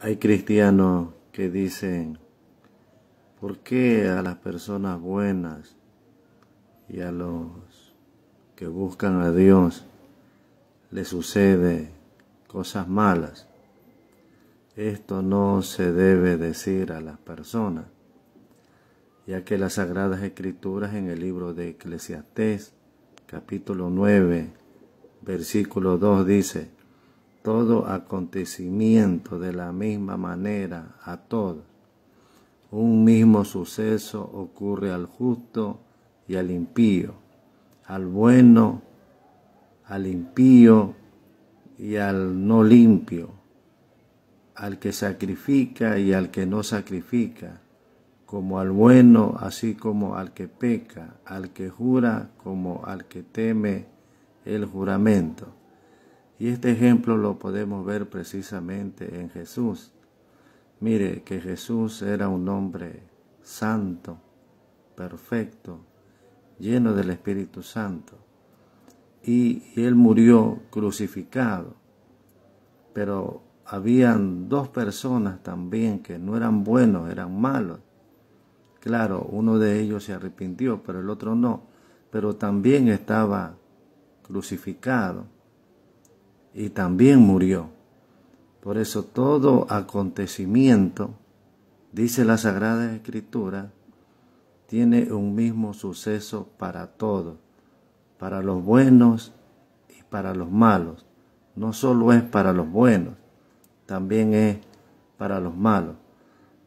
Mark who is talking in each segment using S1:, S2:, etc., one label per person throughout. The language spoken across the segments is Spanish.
S1: Hay cristianos que dicen, ¿por qué a las personas buenas y a los que buscan a Dios le sucede cosas malas? Esto no se debe decir a las personas, ya que las sagradas escrituras en el libro de Eclesiastés, capítulo 9, versículo 2 dice, todo acontecimiento de la misma manera a todos. Un mismo suceso ocurre al justo y al impío, al bueno, al impío y al no limpio, al que sacrifica y al que no sacrifica, como al bueno así como al que peca, al que jura como al que teme el juramento. Y este ejemplo lo podemos ver precisamente en Jesús. Mire que Jesús era un hombre santo, perfecto, lleno del Espíritu Santo. Y, él murió crucificado. Pero habían dos personas también que no eran buenos, eran malos. Claro, uno de ellos se arrepintió, pero el otro no. Pero también estaba crucificado y también murió. Por eso todo acontecimiento, dice la Sagrada Escritura, tiene un mismo suceso para todos, para los buenos y para los malos. No solo es para los buenos, también es para los malos.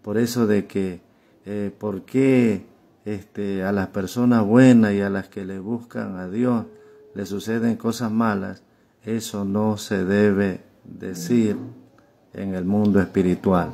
S1: Por eso de que, eh, ¿por qué este, a las personas buenas y a las que le buscan a Dios le suceden cosas malas? Eso no se debe decir en el mundo espiritual.